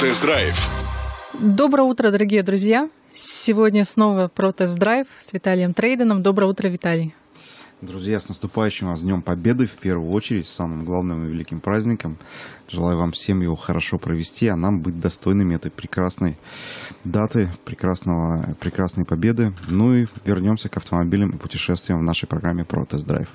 Тест-драйв. Доброе утро, дорогие друзья. Сегодня снова про драйв с Виталием Трейденом. Доброе утро, Виталий. Друзья, с наступающим вас Днем Победы, в первую очередь, самым главным и великим праздником. Желаю вам всем его хорошо провести, а нам быть достойными этой прекрасной даты, прекрасного, прекрасной победы. Ну и вернемся к автомобилям и путешествиям в нашей программе про тест-драйв.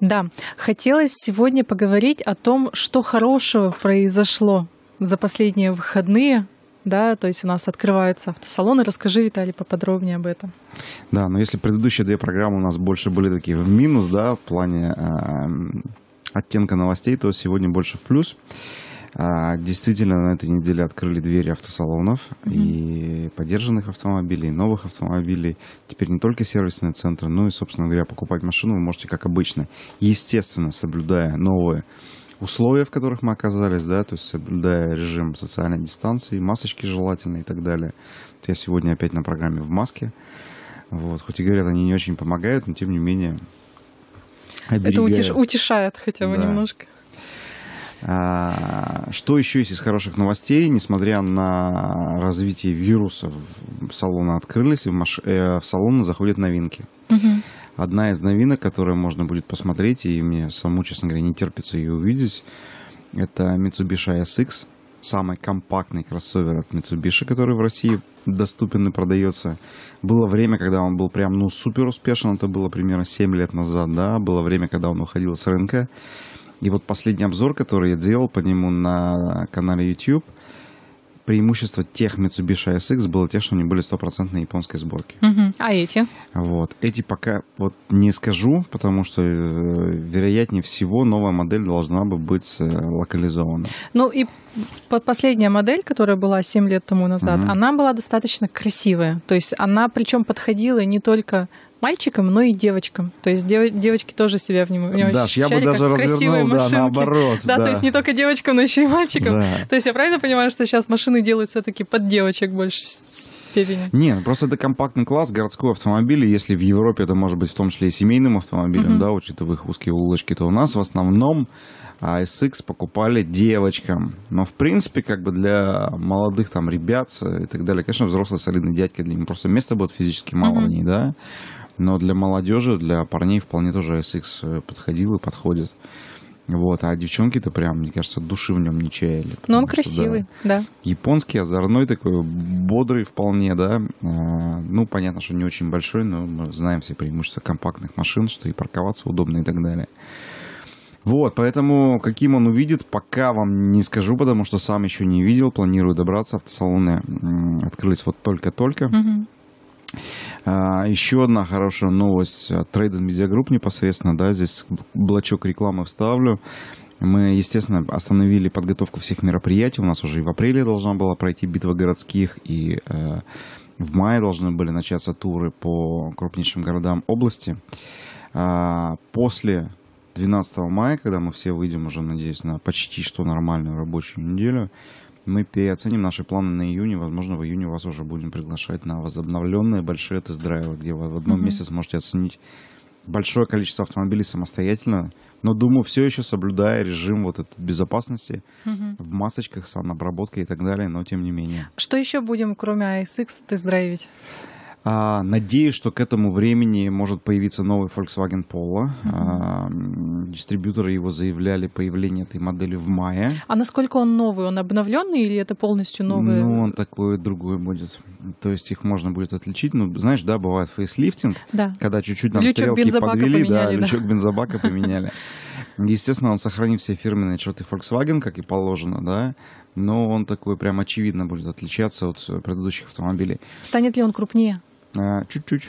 Да, хотелось сегодня поговорить о том, что хорошего произошло за последние выходные, да, то есть у нас открываются автосалоны. Расскажи, Виталий, поподробнее об этом. Да, но если предыдущие две программы у нас больше были такие в минус, да, в плане э, оттенка новостей, то сегодня больше в плюс. А, действительно, на этой неделе открыли двери автосалонов mm-hmm. и поддержанных автомобилей, новых автомобилей. Теперь не только сервисные центры, но и, собственно говоря, покупать машину вы можете как обычно, естественно, соблюдая новые условия, в которых мы оказались, да, то есть соблюдая режим социальной дистанции, масочки желательно и так далее. Вот я сегодня опять на программе в маске. Вот, хоть и говорят, они не очень помогают, но тем не менее оберегают. Это утеш... утешает хотя бы да. немножко. А, что еще есть из хороших новостей? Несмотря на развитие вируса, в салоны открылись, и в, маш... Э, в салоны заходят новинки. Угу одна из новинок, которую можно будет посмотреть, и мне самому честно говоря, не терпится ее увидеть, это Mitsubishi SX, самый компактный кроссовер от Mitsubishi, который в России доступен и продается. Было время, когда он был прям, ну, супер успешен, это было примерно 7 лет назад, да, было время, когда он уходил с рынка. И вот последний обзор, который я делал по нему на канале YouTube – преимущество тех Mitsubishi SX было те, что они были стопроцентной японской сборки. Угу. А эти? Вот. Эти пока вот не скажу, потому что э, вероятнее всего новая модель должна бы быть э, локализована. Ну и последняя модель, которая была 7 лет тому назад, угу. она была достаточно красивая. То есть она причем подходила не только мальчикам, но и девочкам. То есть дев, девочки тоже себя в нем Да, я бы даже развернул, да, наоборот. Да, да, то есть не только девочкам, но еще и мальчикам. Да. То есть я правильно понимаю, что сейчас машины делают все-таки под девочек в большей степени? Нет, ну просто это компактный класс городского автомобиля. Если в Европе это может быть в том числе и семейным автомобилем, mm да, учитывая их узкие улочки, то у нас в основном а SX покупали девочкам. Но, в принципе, как бы для молодых там ребят и так далее, конечно, взрослые солидные дядьки для них просто места будет физически мало mm-hmm. в ней, да. Но для молодежи, для парней вполне тоже SX э, подходил и подходит. Вот, а девчонки-то прям, мне кажется, души в нем не чаяли. Ну, он что, красивый, да. да. Японский, озорной такой, бодрый вполне, да. А, ну, понятно, что не очень большой, но мы знаем все преимущества компактных машин, что и парковаться удобно и так далее. Вот, поэтому каким он увидит, пока вам не скажу, потому что сам еще не видел, планирую добраться. Автосалоны открылись вот только-только. Угу. А, еще одна хорошая новость. Trade Media Group непосредственно, да, здесь блочок рекламы вставлю. Мы, естественно, остановили подготовку всех мероприятий. У нас уже и в апреле должна была пройти битва городских, и э, в мае должны были начаться туры по крупнейшим городам области. А, после 12 мая, когда мы все выйдем уже, надеюсь, на почти что нормальную рабочую неделю, мы переоценим наши планы на июнь. Возможно, в июне вас уже будем приглашать на возобновленные большие тест-драйвы, где вы в одном mm-hmm. месте сможете оценить большое количество автомобилей самостоятельно, но думаю, все еще соблюдая режим вот этой безопасности угу. в масочках, санобработке и так далее, но тем не менее. Что еще будем, кроме ASX, тест-драйвить? А, надеюсь, что к этому времени может появиться новый Volkswagen Polo. Mm-hmm. А, дистрибьюторы его заявляли появление этой модели в мае. А насколько он новый? Он обновленный или это полностью новый? Ну, он такой другой будет. То есть их можно будет отличить. Ну, знаешь, да, бывает фейслифтинг, да. когда чуть-чуть нам лючок стрелки подвели, поменяли, да, да, лючок бензобака поменяли. Естественно, он сохранит все фирменные черты Volkswagen, как и положено, да, но он такой прям очевидно будет отличаться от предыдущих автомобилей. Станет ли он крупнее? А, чуть-чуть.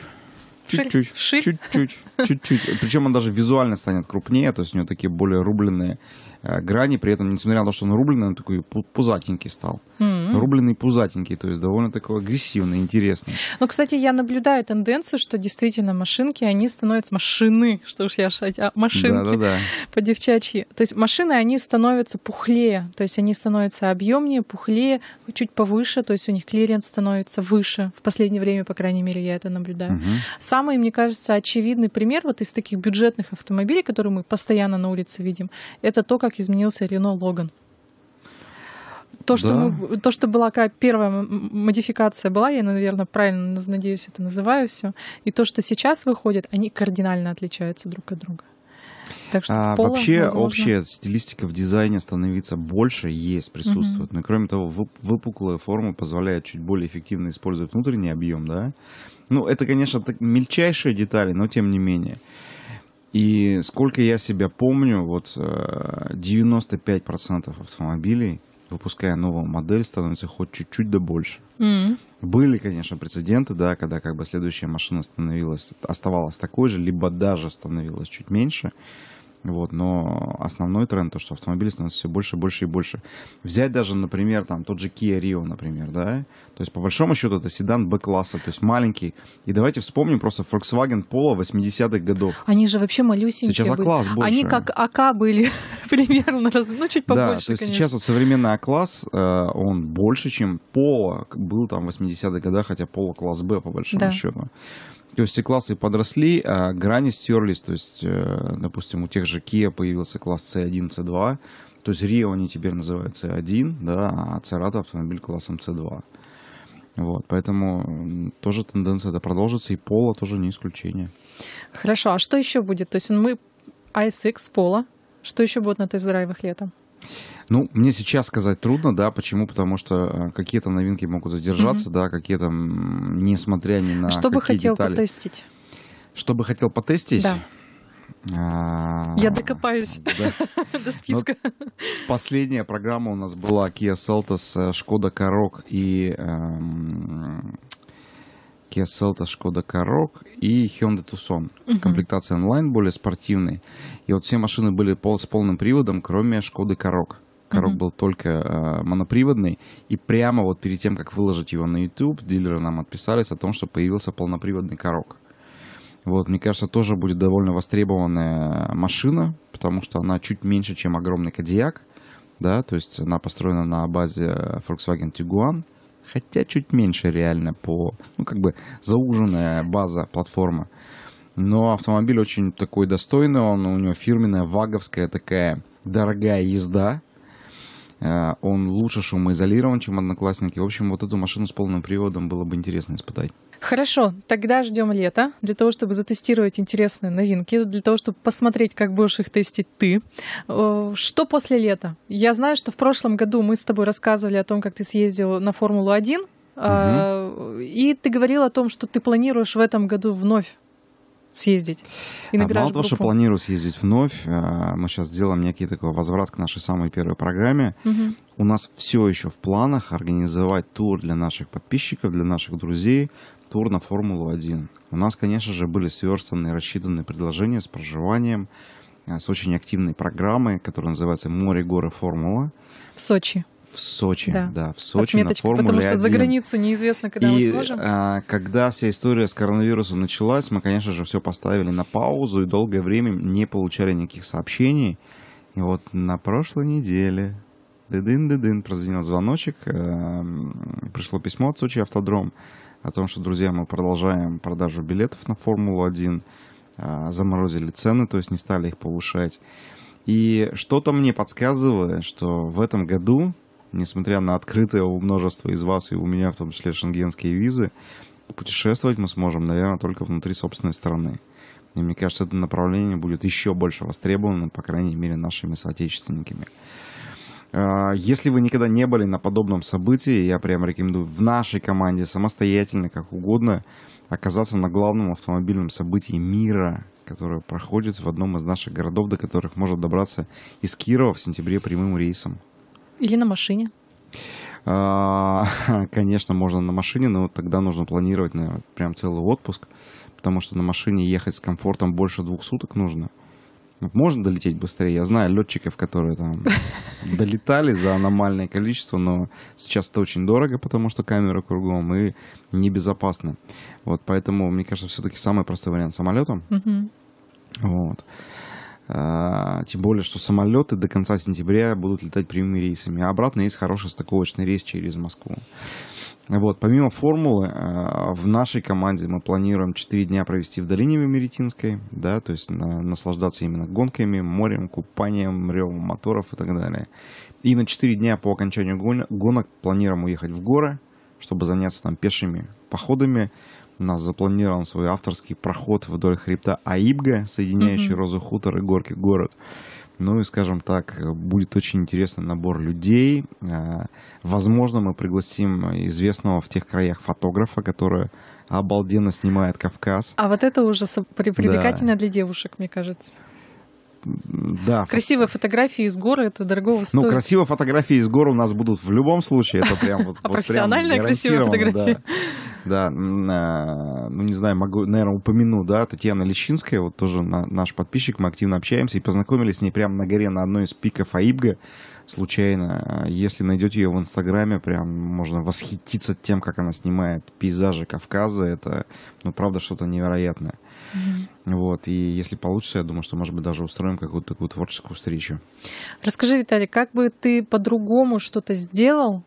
Чуть-чуть, чуть-чуть, чуть-чуть. Причем он даже визуально станет крупнее, то есть у него такие более рубленные Э, грани, при этом, несмотря на то, что он рубленый, он такой пузатенький стал. Mm-hmm. Рубленый пузатенький, то есть довольно такой агрессивный, интересный. Ну, кстати, я наблюдаю тенденцию, что действительно машинки, они становятся машины, что уж я шатя машинки да, да, да. по девчачьи. То есть машины, они становятся пухлее, то есть они становятся объемнее, пухлее, чуть повыше, то есть у них клиренс становится выше. В последнее время, по крайней мере, я это наблюдаю. Mm-hmm. Самый, мне кажется, очевидный пример вот из таких бюджетных автомобилей, которые мы постоянно на улице видим, это то, как как изменился Рено Логан. То, что, да. мы, то, что была какая первая модификация была, я, наверное, правильно, надеюсь, это называю все, и то, что сейчас выходит, они кардинально отличаются друг от друга. Так что а, пола, вообще возможно... общая стилистика в дизайне становится больше, есть, присутствует. Угу. Ну, но кроме того, выпуклая форма позволяет чуть более эффективно использовать внутренний объем, да. Ну, это, конечно, мельчайшие детали, но тем не менее. И сколько я себя помню, вот 95% э, автомобилей, выпуская новую модель, становится хоть чуть-чуть да больше. Mm. Были, конечно, прецеденты, да, когда как бы следующая машина становилась, оставалась такой же, либо даже становилась чуть меньше. Вот, но основной тренд, то, что автомобили становятся все больше, больше и больше. Взять даже, например, там тот же Kia Rio, например, да, то есть по большому счету это седан Б-класса, то есть маленький. И давайте вспомним просто Volkswagen Polo 80-х годов. Они же вообще малюсенькие Сейчас А-класс были. больше. Они как АК были примерно, раз, ну чуть побольше, Да, то есть конечно. сейчас вот современный А-класс, э, он больше, чем Polo был там в 80-х годах, хотя Polo класс Б по большому да. счету. То есть все классы подросли, а грани стерлись. То есть, э, допустим, у тех же Kia появился класс C1, C2. То есть Rio они теперь называют C1, да, а Церата автомобиль классом C2. Вот, поэтому тоже тенденция это продолжится, и Polo тоже не исключение. Хорошо, а что еще будет? То есть мы ASX, Polo. что еще будет на тест-драйвах летом? Ну, мне сейчас сказать трудно, да, почему? Потому что э, какие-то новинки могут задержаться, угу. да, какие-то, несмотря ни на Что бы хотел детали. потестить? Что бы хотел потестить? Да. А, Я докопаюсь до списка. Ну, последняя программа у нас была Kia Seltos, э, Skoda Karoq и эм, Kia Seltos, Skoda Karoq и Hyundai Tucson. Угу. Комплектация онлайн более спортивная. И вот все машины были пол, с полным приводом, кроме Skoda Karoq. Корок mm-hmm. был только э, моноприводный. И прямо вот перед тем, как выложить его на YouTube, дилеры нам отписались о том, что появился полноприводный корок. Вот, мне кажется, тоже будет довольно востребованная машина, потому что она чуть меньше, чем огромный Кадиак. Да, то есть она построена на базе Volkswagen Tiguan хотя чуть меньше реально по, ну, как бы зауженная база, платформа. Но автомобиль очень такой достойный, он у него фирменная, ваговская такая дорогая езда, Э, он лучше шумоизолирован, чем одноклассники. В общем, вот эту машину с полным приводом было бы интересно испытать. Хорошо, тогда ждем лета для того, чтобы затестировать интересные новинки, для того, чтобы посмотреть, как будешь их тестить ты. Э, что после лета? Я знаю, что в прошлом году мы с тобой рассказывали о том, как ты съездил на Формулу-1, угу. А, и ты говорил о том, что ты планируешь в этом году вновь съездить. И а, мало того, что планирую съездить вновь, э, мы сейчас сделаем некий такой возврат к нашей самой первой программе. Угу. У нас все еще в планах организовать тур для наших подписчиков, для наших друзей, тур на Формулу-1. У нас, конечно же, были сверстаны и рассчитаны предложения с проживанием, э, с очень активной программой, которая называется «Море, горы, формула». В Сочи. В Сочи, да, да в Сочи Отметочка, на Формуле Потому что 1. за границу неизвестно, когда и, мы сможем. А, когда вся история с коронавирусом началась, мы, конечно же, все поставили на паузу и долгое время не получали никаких сообщений. И вот на прошлой неделе дын-дын-дын прозвенел звоночек, э, пришло письмо от Сочи Автодром о том, что, друзья, мы продолжаем продажу билетов на Формулу-1, э, а, заморозили цены, то есть не стали их повышать. И что-то мне подсказывает, что в этом году несмотря на открытое у множества из вас и у меня, в том числе шенгенские визы, путешествовать мы сможем, наверное, только внутри собственной страны. И мне кажется, это направление будет еще больше востребовано, по крайней мере, нашими соотечественниками. А, если вы никогда не были на подобном событии, я прям рекомендую в нашей команде самостоятельно, как угодно, оказаться на главном автомобильном событии мира, которое проходит в одном из наших городов, до которых может добраться из Кирова в сентябре прямым рейсом. Или на машине? А, конечно, можно на машине, но тогда нужно планировать, наверное, прям целый отпуск, потому что на машине ехать с комфортом больше двух суток нужно. Можно долететь быстрее. Я знаю летчиков, которые там долетали за аномальное количество, но сейчас это очень дорого, потому что камера кругом и небезопасно. Вот поэтому, мне кажется, все-таки самый простой вариант самолетом. Mm-hmm. Вот. А, тем более, что самолеты до конца сентября будут летать прямыми рейсами. А обратно есть хороший стыковочный рейс через Москву. Вот, помимо формулы, а, в нашей команде мы планируем 4 дня провести в долине Вимеретинской, да, то есть на, наслаждаться именно гонками, морем, купанием, ревом моторов и так далее. И на 4 дня по окончанию гонок планируем уехать в горы, чтобы заняться там пешими походами, у нас запланирован свой авторский проход вдоль хребта Аибга, соединяющий mm-hmm. Розу хутор и горки город. Ну и, скажем так, будет очень интересный набор людей. Э, возможно, мы пригласим известного в тех краях фотографа, который обалденно снимает Кавказ. А вот это уже привлекательно да. для девушек, мне кажется да. Красивые фотографии из горы, это дорого. Ну, стоит. Ну, красивые фотографии из горы у нас будут в любом случае. Это прям вот, а вот Профессиональная красивая фотография. Да да, э, ну не знаю, могу, наверное, упомяну, да, Татьяна Лещинская, вот тоже на, наш подписчик, мы активно общаемся, и познакомились с ней прямо на горе на одной из пиков Аибга, случайно. Если найдете ее в Инстаграме, прям можно восхититься тем, как она снимает пейзажи Кавказа, это, ну, правда, что-то невероятное. Mm-hmm. Вот, и если получится, я думаю, что, может быть, даже устроим какую-то такую творческую встречу. Расскажи, Виталий, как бы ты по-другому что-то сделал,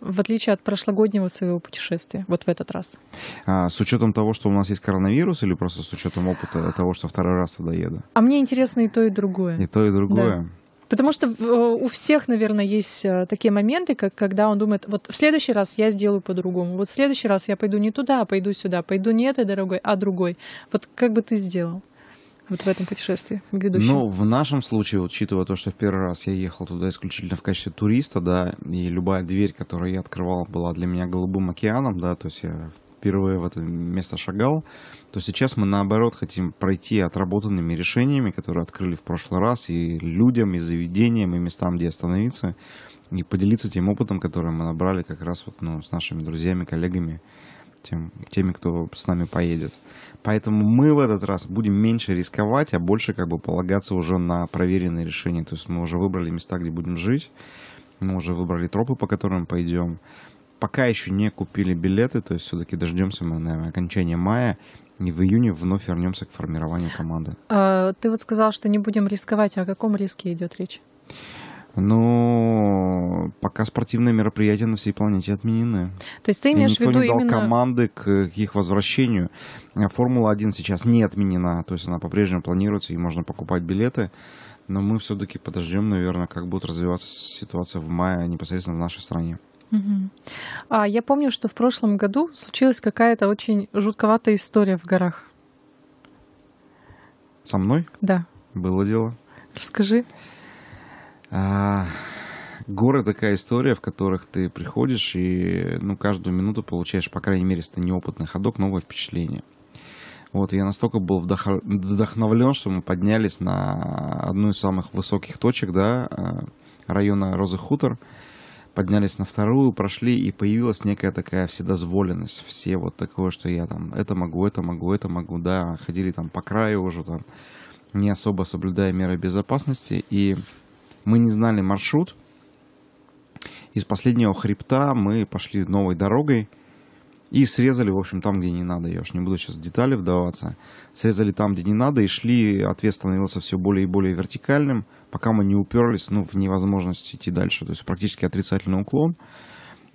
в отличие от прошлогоднего своего путешествия, вот в этот раз? А, с учетом того, что у нас есть коронавирус, или просто с учетом опыта того, что второй раз сюда еду? А мне интересно и то, и другое. И то, и другое. Да. Потому что э, у всех, наверное, есть э, такие моменты, как, когда он думает, вот в следующий раз я сделаю по-другому, вот в следующий раз я пойду не туда, а пойду сюда, пойду не этой дорогой, а другой. Вот как бы ты сделал? вот в этом путешествии грядущем? Ну, в нашем случае, учитывая то, что в первый раз я ехал туда исключительно в качестве туриста, да, и любая дверь, которую я открывал, была для меня голубым океаном, да, то есть я впервые в это место шагал, то сейчас мы наоборот хотим пройти отработанными решениями, которые открыли в прошлый раз, и людям, и заведениям, и местам, где остановиться, и поделиться тем опытом, который мы набрали как раз вот, ну, с нашими друзьями, коллегами, тем, теми, кто с нами поедет. Поэтому мы в этот раз будем меньше рисковать, а больше как бы полагаться уже на проверенные решения. То есть мы уже выбрали места, где будем жить, мы уже выбрали тропы, по которым пойдем. Пока еще не купили билеты, то есть все-таки дождемся мы, наверное, окончания мая и в июне вновь вернемся к формированию команды. А, ты вот сказал, что не будем рисковать. О каком риске идет речь? но ну, пока спортивные мероприятия на всей планете отменены. То есть ты имеешь и никто в виду не дал именно... команды к, их возвращению. А Формула-1 сейчас не отменена, то есть она по-прежнему планируется, и можно покупать билеты. Но мы все-таки подождем, наверное, как будет развиваться ситуация в мае а непосредственно в нашей стране. Угу. А, я помню, что в прошлом году случилась какая-то очень жутковатая история в горах. Со мной? Да. Было дело. Расскажи. А, горы такая история, в которых ты приходишь и ну, каждую минуту получаешь, по крайней мере, если ты неопытный ходок, новое впечатление. Вот, я настолько был вдох... вдохновлен, что мы поднялись на одну из самых высоких точек, да, э, района Розы Хутор, поднялись на вторую, прошли, и появилась некая такая вседозволенность, все вот такое, что я там это могу, это могу, это могу, да, ходили там по краю уже там, не особо соблюдая меры безопасности, и мы не знали маршрут. Из последнего хребта мы пошли новой дорогой и срезали, в общем, там, где не надо. Я уж не буду сейчас в детали вдаваться. Срезали там, где не надо, и шли. Ответ становился все более и более вертикальным, пока мы не уперлись ну, в невозможность идти дальше. То есть практически отрицательный уклон.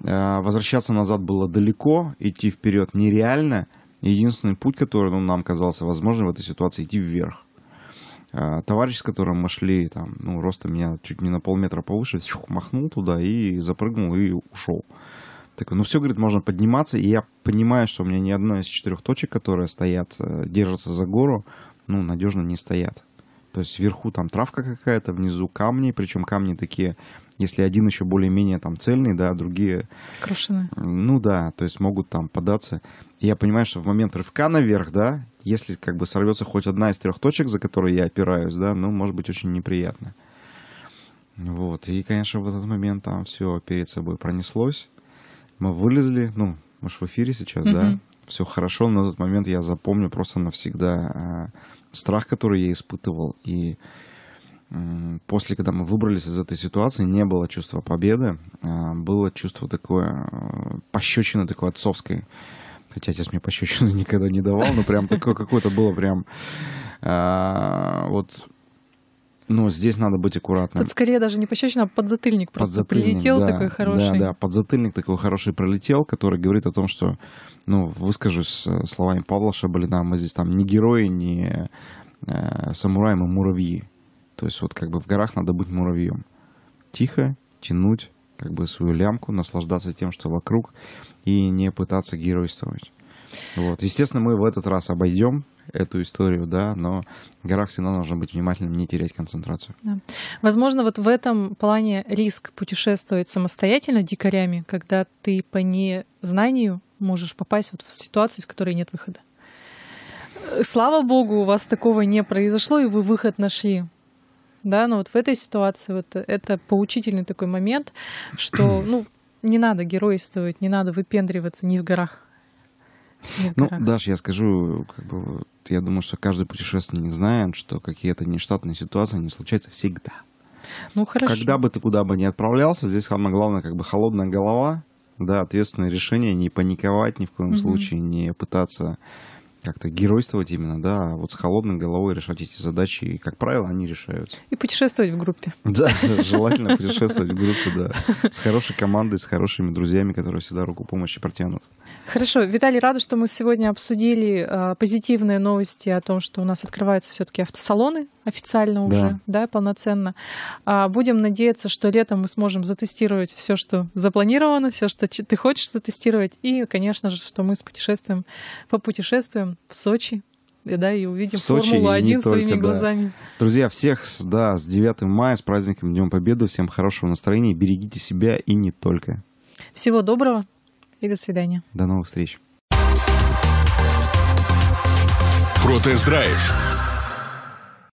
Э, возвращаться назад было далеко, идти вперед нереально. Единственный путь, который ну, нам казался возможным в этой ситуации, идти вверх. А, товарищ, с которым мы шли, там, ну, роста меня чуть не на полметра повыше, фух, махнул туда и запрыгнул и ушел. Такой, ну все, говорит, можно подниматься, и я понимаю, что у меня ни одна из четырех точек, которые стоят, э, держатся за гору, ну, надежно не стоят. То есть вверху там травка какая-то, внизу камни, причем камни такие, если один еще более-менее там цельный, да, другие... Крушены. Ну да, то есть могут там податься. И я понимаю, что в момент рывка наверх, да, если как бы сорвется хоть одна из трех точек, за которые я опираюсь, да, ну, может быть, очень неприятно. Вот, и, конечно, в этот момент там все перед собой пронеслось. Мы вылезли, ну, мы же в эфире сейчас, mm-hmm. да, все хорошо, но этот момент я запомню просто навсегда э, страх, который я испытывал. И э, после, когда мы выбрались из этой ситуации, не было чувства победы, э, было чувство такое, э, пощечины такой отцовской хотя отец мне пощечину никогда не давал, но ну, прям такое какое-то было прям а, вот но ну, здесь надо быть аккуратным. Тут скорее даже не пощечина, а подзатыльник просто подзатыльник, прилетел да, такой хороший. Да, да, подзатыльник такой хороший пролетел, который говорит о том, что, ну, выскажусь э, словами Павла Шабалина, мы здесь там не герои, не э, самураи, мы муравьи. То есть вот как бы в горах надо быть муравьем. Тихо, тянуть, как бы свою лямку, наслаждаться тем, что вокруг, и не пытаться геройствовать. Вот. Естественно, мы в этот раз обойдем эту историю, да, но в горах всегда нужно быть внимательным, не терять концентрацию. Да. Возможно, вот в этом плане риск путешествовать самостоятельно дикарями, когда ты по незнанию можешь попасть вот в ситуацию, из которой нет выхода. Э, слава богу, у вас такого не произошло, и вы выход нашли да, но вот в этой ситуации вот это поучительный такой момент, что, ну, не надо геройствовать, не надо выпендриваться ни в горах. ну, горах. Даш, я скажу, как бы, я думаю, что каждый путешественник знает, что какие-то нештатные ситуации, не случаются всегда. Ну, хорошо. Когда бы ты куда бы ни отправлялся, здесь самое главное, как бы холодная голова, да, ответственное решение, не паниковать ни в коем угу. случае, не пытаться как-то геройствовать именно, да, а вот с холодной головой решать эти задачи, и, как правило, они решаются. И путешествовать в группе. Да, желательно путешествовать в группе, да. С хорошей командой, с хорошими друзьями, которые всегда руку помощи протянут. Хорошо. Виталий, рада, что мы сегодня обсудили а, позитивные новости о том, что у нас открываются все-таки автосалоны официально уже, да, полноценно. А, будем надеяться, что летом мы сможем затестировать все, что запланировано, все, что ты хочешь затестировать, и, конечно же, что мы с путешествием попутешествуем в Сочи и да, и увидим Формулу-1 своими только, глазами. Да. Друзья, всех да, с 9 мая, с праздником Днем Победы, всем хорошего настроения, берегите себя и не только. Всего доброго и до свидания. До новых встреч. Протест-драйв